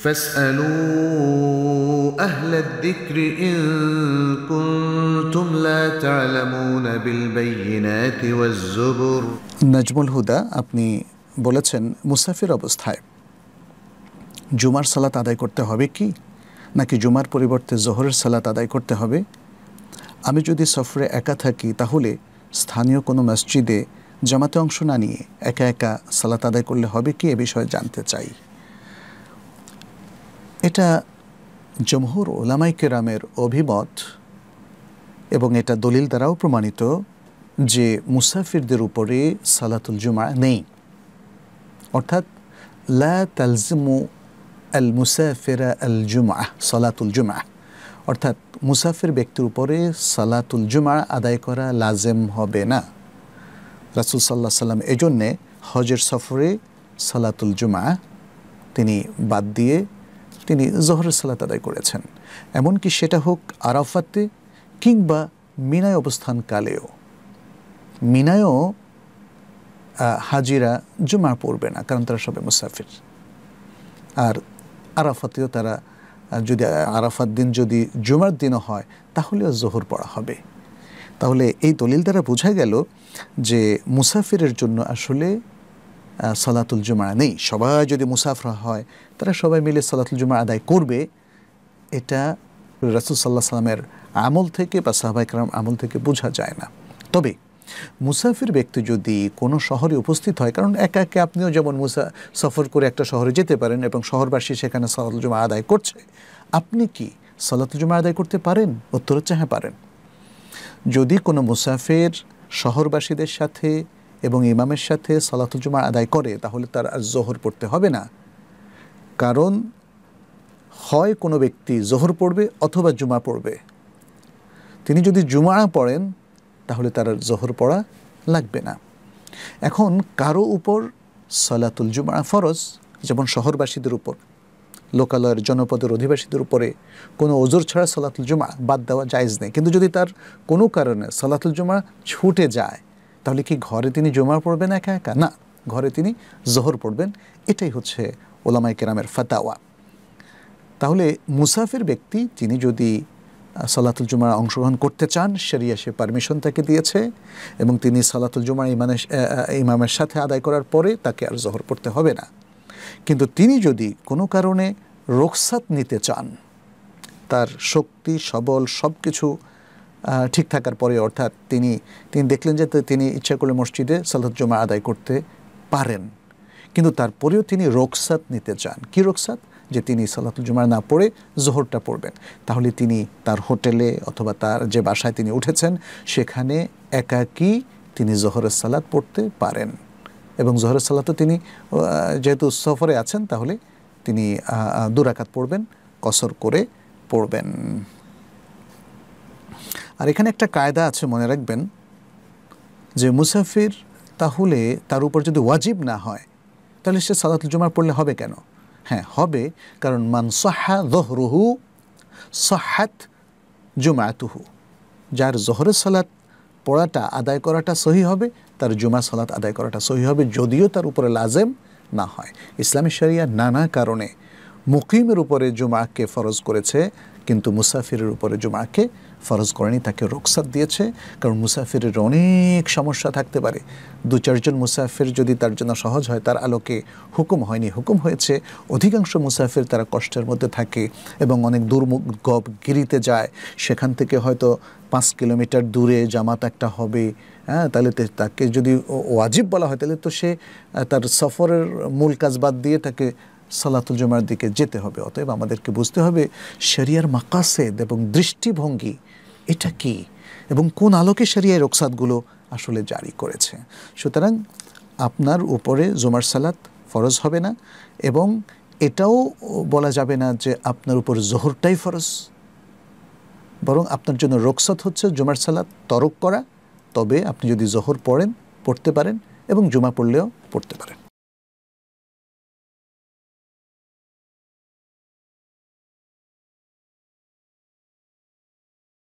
فاسألوا أهل الذكر إن كنتم لا تعلمون بالبينات والزبر নাজমুল হুদা আপনি বলেছেন মুসাফির অবস্থায় জুমার সালাত আদায় করতে হবে কি নাকি জুমার পরিবর্তে জোহরের সালাত আদায় করতে হবে আমি যদি সফরে একা থাকি তাহলে স্থানীয় কোনো মসজিদে জামাতে অংশ না নিয়ে একা একা সালাত আদায় করলে হবে কি এ বিষয়ে জানতে চাই এটা জমহুর ওলামাই কেরামের অভিমত এবং এটা দলিল দ্বারাও প্রমাণিত যে মুসাফিরদের উপরে সালাতুল জুমা নেই অর্থাৎ লা তালজিমু আল মুসাফিরা আল জুমা সালাতুল জুমা অর্থাৎ মুসাফির ব্যক্তির উপরে সালাতুল জুমা আদায় করা লাজেম হবে না রাসুল সাল্লাহ সাল্লাম এজন্যে হজের সফরে সালাতুল জুমা তিনি বাদ দিয়ে তিনি জোহরের সালাত আদায় করেছেন এমনকি সেটা হোক আরাফাতে কিংবা মিনায় অবস্থানকালেও মিনায়ও হাজিরা জুমা পড়বে না কারণ তারা সবে মুসাফির আর আরাফাতেও তারা যদি আরাফাত দিন যদি জুমার দিনও হয় তাহলেও জোহর পড়া হবে তাহলে এই দলিল দ্বারা বোঝা গেল যে মুসাফিরের জন্য আসলে সলাতুল জুমা নেই সবাই যদি মুসাফরা হয় তারা সবাই মিলে সলাতুল জুমা আদায় করবে এটা রাসুল সাল্লাহ সাল্লামের আমল থেকে বা সাহবাইকরাম আমল থেকে বোঝা যায় না তবে মুসাফির ব্যক্তি যদি কোনো শহরে উপস্থিত হয় কারণ একা একে আপনিও যেমন মুসা সফর করে একটা শহরে যেতে পারেন এবং শহরবাসী সেখানে সলাতুল জুমা আদায় করছে আপনি কি সলাতুল জুমা আদায় করতে পারেন উত্তর হচ্ছে হ্যাঁ পারেন যদি কোনো মুসাফির শহরবাসীদের সাথে এবং ইমামের সাথে সালাতুল জুমা আদায় করে তাহলে তার আর জোহর পড়তে হবে না কারণ হয় কোনো ব্যক্তি জোহর পড়বে অথবা জুমা পড়বে তিনি যদি জুমা পড়েন তাহলে তার আর জোহর পড়া লাগবে না এখন কারো উপর সলাতুল জুমা ফরজ যেমন শহরবাসীদের উপর লোকালয়ের জনপদের অধিবাসীদের উপরে কোনো ওজোর ছাড়া সলাতুল জুমা বাদ দেওয়া জায়জ নেই কিন্তু যদি তার কোনো কারণে সলাতুল জুমা ছুটে যায় তাহলে কি ঘরে তিনি জমা পড়বেন একা একা না ঘরে তিনি জহর পড়বেন এটাই হচ্ছে ওলামাই কেরামের ফাতাওয়া তাহলে মুসাফির ব্যক্তি তিনি যদি সালাতুল জুমার অংশগ্রহণ করতে চান সেরিয়া সে পারমিশন তাকে দিয়েছে এবং তিনি সালাতুল জুমার ইমানের ইমামের সাথে আদায় করার পরে তাকে আর জহর পড়তে হবে না কিন্তু তিনি যদি কোনো কারণে রোকসাত নিতে চান তার শক্তি সবল সব কিছু ঠিক থাকার পরে অর্থাৎ তিনি তিনি দেখলেন যে তিনি ইচ্ছা করলে মসজিদে সালাত জমা আদায় করতে পারেন কিন্তু তারপরেও তিনি রোকসাত নিতে চান কি রোকসাত যে তিনি সালাতুল জুমার না পড়ে জোহরটা পড়বেন তাহলে তিনি তার হোটেলে অথবা তার যে বাসায় তিনি উঠেছেন সেখানে একাকি তিনি জোহরের সালাত পড়তে পারেন এবং জোহরের সালাতও তিনি যেহেতু সফরে আছেন তাহলে তিনি দুরাকাত পড়বেন কসর করে পড়বেন আর এখানে একটা কায়দা আছে মনে রাখবেন যে মুসাফির তাহলে তার উপর যদি ওয়াজিব না হয় তাহলে সে সালাতুল জুমার পড়লে হবে কেন হ্যাঁ হবে কারণ মান সাহা দহরুহু সাহাত জুমাতুহু যার জহরের সালাত পড়াটা আদায় করাটা সহি হবে তার জুমা সালাত আদায় করাটা সহি হবে যদিও তার উপরে লাজেম না হয় ইসলামী শরিয়া নানা কারণে মুকিমের উপরে জুমাকে ফরজ করেছে কিন্তু মুসাফিরের উপরে জুমাকে ফরজ করেনি তাকে রোকসাত দিয়েছে কারণ মুসাফিরের অনেক সমস্যা থাকতে পারে দু চারজন মুসাফির যদি তার জন্য সহজ হয় তার আলোকে হুকুম হয়নি হুকুম হয়েছে অধিকাংশ মুসাফির তারা কষ্টের মধ্যে থাকে এবং অনেক দুর্মুখ গিরিতে যায় সেখান থেকে হয়তো পাঁচ কিলোমিটার দূরে জামাত একটা হবে হ্যাঁ তাহলে তাকে যদি ওয়াজিব বলা হয় তাহলে তো সে তার সফরের মূল কাজ বাদ দিয়ে তাকে সালাতুল জমার দিকে যেতে হবে অতএব আমাদেরকে বুঝতে হবে শরিয়ার মাকাসেদ এবং দৃষ্টিভঙ্গি এটা কি এবং কোন আলোকে সেরিয়ায় রোকসাদগুলো আসলে জারি করেছে সুতরাং আপনার উপরে জুমার সালাত ফরজ হবে না এবং এটাও বলা যাবে না যে আপনার উপর জোহরটাই ফরজ বরং আপনার জন্য রোকসাত হচ্ছে জুমার সালাত তরক করা তবে আপনি যদি জোহর পড়েন পড়তে পারেন এবং জুমা পড়লেও পড়তে পারেন